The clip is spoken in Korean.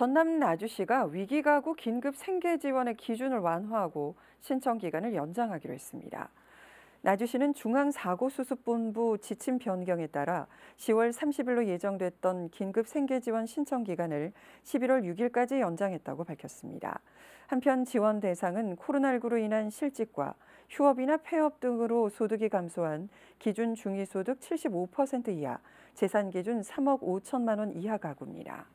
전남 나주시가 위기가구 긴급 생계 지원의 기준을 완화하고 신청 기간을 연장하기로 했습니다. 나주시는 중앙사고수습본부 지침 변경에 따라 10월 30일로 예정됐던 긴급 생계지원 신청 기간을 11월 6일까지 연장했다고 밝혔습니다. 한편 지원 대상은 코로나19로 인한 실직과 휴업이나 폐업 등으로 소득이 감소한 기준 중위소득 75% 이하, 재산 기준 3억 5천만 원 이하 가구입니다.